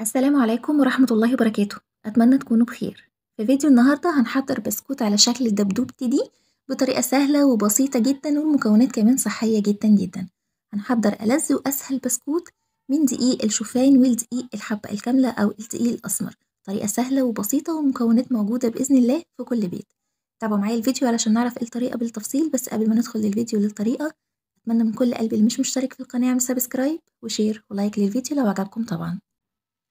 السلام عليكم ورحمة الله وبركاته أتمنى تكونوا بخير في فيديو النهاردة هنحضر بسكوت على شكل الدبدوب دي بطريقة سهلة وبسيطة جدا والمكونات كمان صحية جدا جدا هنحضر ألذ وأسهل بسكوت من دقيق الشوفان والدقيق الحبة الكاملة أو الدقيق الأسمر طريقة سهلة وبسيطة والمكونات موجودة بإذن الله في كل بيت تابعوا معايا الفيديو علشان نعرف إيه الطريقة بالتفصيل بس قبل ما ندخل للفيديو للطريقة أتمنى من كل قلبي اللي مش مشترك في القناة يعمل سبسكرايب وشير ولايك للفيديو لو عجبكم طبعا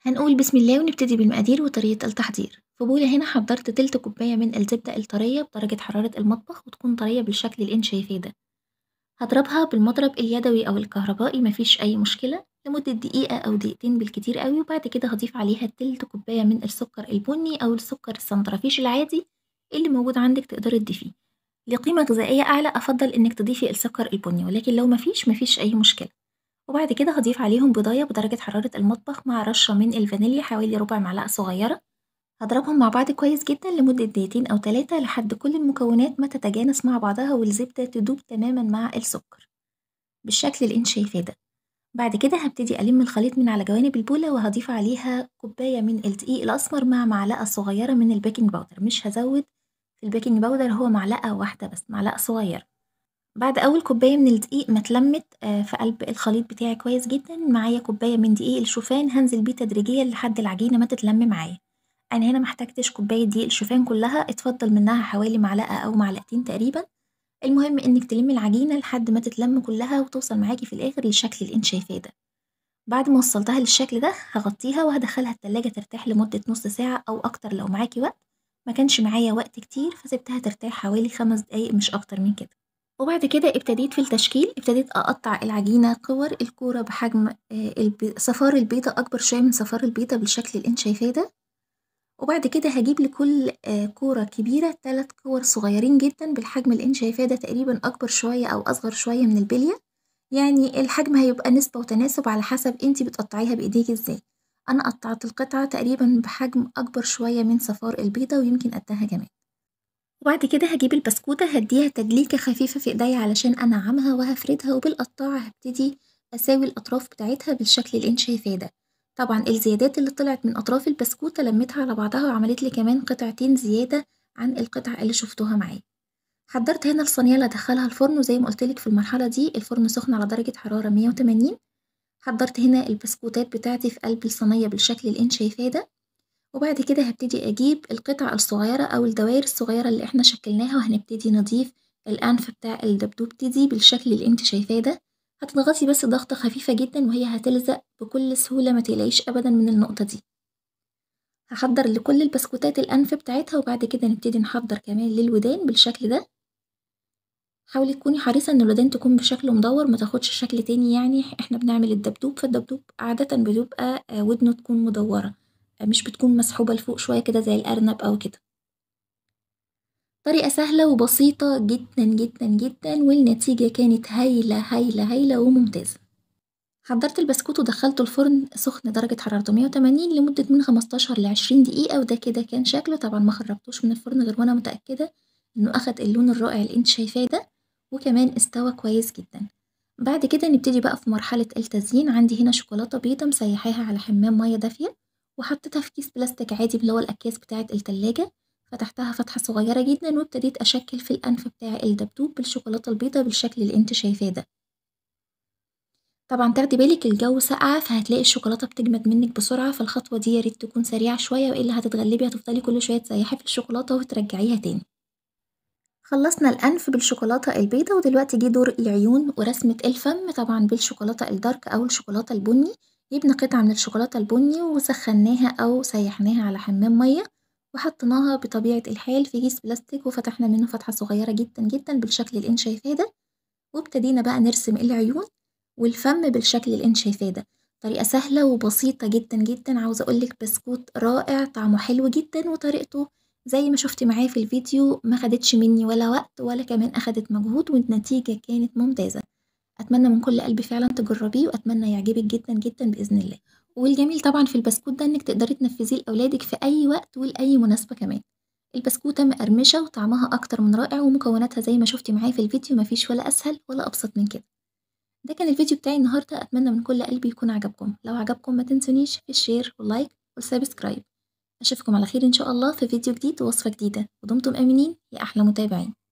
هنقول بسم الله ونبتدي بالمقادير وطريقة التحضير في بولة هنا حضرت تلت كوباية من الزبدة الطرية بدرجة حرارة المطبخ وتكون طرية بالشكل اللي انت شايفاه ده هضربها بالمضرب اليدوي أو الكهربائي مفيش أي مشكلة لمدة دقيقة أو دقيقتين بالكتير قوي وبعد كده هضيف عليها تلت كوباية من السكر البني أو السكر السنترافيش العادي اللي موجود عندك تقدري تضيفيه لقيمة غذائية أعلى أفضل إنك تضيفي السكر البني ولكن لو مفيش مفيش أي مشكلة وبعد كده هضيف عليهم بيضاية بدرجة حرارة المطبخ مع رشة من الفانيليا حوالي ربع معلقة صغيرة، هضربهم مع بعض كويس جدا لمدة دقيقتين أو تلاتة لحد كل المكونات ما تتجانس مع بعضها والزبدة تدوب تماما مع السكر، بالشكل اللي انت شايفاه ده، بعد كده هبتدي ألم الخليط من على جوانب البولة وهضيف عليها كوباية من الدقيق الأسمر مع معلقة صغيرة من البيكنج باودر، مش هزود في البيكنج باودر هو معلقة واحدة بس معلقة صغيرة. بعد أول كوباية من الدقيق ما اتلمت آه، في قلب الخليط بتاعي كويس جدا معايا كوباية من دقيق الشوفان هنزل بيه تدريجيا لحد العجينة ما تتلم معايا، أنا هنا محتاجتش كوباية دقيق الشوفان كلها اتفضل منها حوالي معلقة أو معلقتين تقريبا، المهم إنك تلمي العجينة لحد ما تتلم كلها وتوصل معاكي في الآخر للشكل اللي انت شايفاه ده، بعد ما وصلتها للشكل ده هغطيها وهدخلها التلاجة ترتاح لمدة نص ساعة أو أكتر لو معاكي وقت، مكنش معايا وقت كتير فسبتها ترتاح حوالي خمس دقايق مش أكتر من كده. وبعد كده ابتديت في التشكيل ابتديت أقطع العجينة كور الكورة بحجم آه، صفار البيضة أكبر شوية من صفار البيضة بالشكل اللي انت شايفاه ده وبعد كده هجيب لكل آه، كورة كبيرة ثلاث كور صغيرين جدا بالحجم اللي انت شايفاه ده تقريبا أكبر شوية أو أصغر شوية من البلية يعني الحجم هيبقى نسبة وتناسب على حسب انت بتقطعيها بإيديك ازاي أنا قطعت القطعة تقريبا بحجم أكبر شوية من صفار البيضة ويمكن قدها كمان وبعد كده هجيب البسكوتة هديها تدليكة خفيفة في ايديا علشان انعمها وهفردها وبالقطاعة هبتدي اساوي الاطراف بتاعتها بالشكل اللي انت شايفاه ده طبعا الزيادات اللي طلعت من اطراف البسكوتة لميتها على بعضها وعملت لي كمان قطعتين زيادة عن القطع اللي شفتوها معايا حضرت هنا الصينية اللي هدخلها الفرن وزي ما لك في المرحلة دي الفرن سخن على درجة حرارة مية وتمانين حضرت هنا البسكوتات بتاعتي في قلب الصينية بالشكل اللي انت شايفاه ده وبعد كده هبتدي أجيب القطع الصغيرة أو الدواير الصغيرة اللي احنا شكلناها وهنبتدي نضيف الأنف بتاع الدبدوب دي بالشكل اللي انت شايفاه ده هتضغطي بس ضغطة خفيفة جدا وهي هتلزق بكل سهولة متقلقيش أبدا من النقطة دي هحضر لكل البسكوتات الأنف بتاعتها وبعد كده نبتدي نحضر كمان للودان بالشكل ده حاولي تكوني حريصة ان الودان تكون بشكل مدور متاخدش شكل تاني يعني احنا بنعمل الدبدوب فالدبدوب عادة بتبقى آه، ودنه تكون مدورة مش بتكون مسحوبة لفوق شوية كده زي الأرنب أو كده طريقة سهلة وبسيطة جدا جدا جدا والنتيجة كانت هايلة هايلة هايلة وممتازة حضرت البسكوت ودخلته الفرن سخن درجة حرارته 180 لمدة من 15 ل 20 دقيقة وده كده كان شكله طبعا ما خرجتوش من الفرن غير وأنا متأكدة إنه أخد اللون الرائع اللي انت شايفاه ده وكمان استوى كويس جدا بعد كده نبتدي بقى في مرحلة التزيين عندي هنا شوكولاتة بيضة مسيحاها على حمام مية دافية وحطيتها في كيس بلاستيك عادي اللي هو الأكياس بتاعة التلاجة فتحتها فتحة صغيرة جدا وابتديت أشكل في الأنف بتاع الدبدوب بالشوكولاتة البيضة بالشكل اللي انت شايفاه ده طبعا تاخدي بالك الجو ساقعة فهتلاقي الشوكولاتة بتجمد منك بسرعة فالخطوة دي ياريت تكون سريعة شوية وإلا هتتغلبي هتفضلي كل شوية تسيحي في الشوكولاتة وترجعيها تاني خلصنا الأنف بالشوكولاتة البيضة ودلوقتي جه دور العيون ورسمة الفم طبعا بالشوكولاتة الدارك أو الشوكولاتة البني جبنا قطعة من الشوكولاتة البني وسخناها أو سيحناها على حمام مية وحطيناها بطبيعة الحال في كيس بلاستيك وفتحنا منه فتحة صغيرة جدا جدا بالشكل اللي انت شايفاه ده وابتدينا بقى نرسم العيون والفم بالشكل اللي انت شايفاه ده طريقة سهلة وبسيطة جدا جدا عاوزة أقولك بسكوت رائع طعمه حلو جدا وطريقته زي ما شفتي معايا في الفيديو ما خدتش مني ولا وقت ولا كمان أخدت مجهود والنتيجة كانت ممتازة أتمنى من كل قلبي فعلًا تجربيه وأتمنى يعجبِك جدًا، جدًا بإذن الله. والجميل طبعًا في البسكوت ده إنِّك تقدري تنفّذيه لأولادِك في أي وقت ولأي مناسبة كمان. البسكوتة مقرمشة وطعمها أكتر من رائع ومكوناتها زي ما شفتي معايا في الفيديو ما فيش ولا أسهل ولا أبسط من كده. ده كان الفيديو بتاعي النهاردة أتمنى من كل قلبي يكون عجبكم، لو عجبكم ما تنسونيش في الشير واللايك والسبسكرايب. أشوفكم على خير إن شاء الله في فيديو جديد ووصفة جديدة ودمتم آمنين يا أحلى متابعين.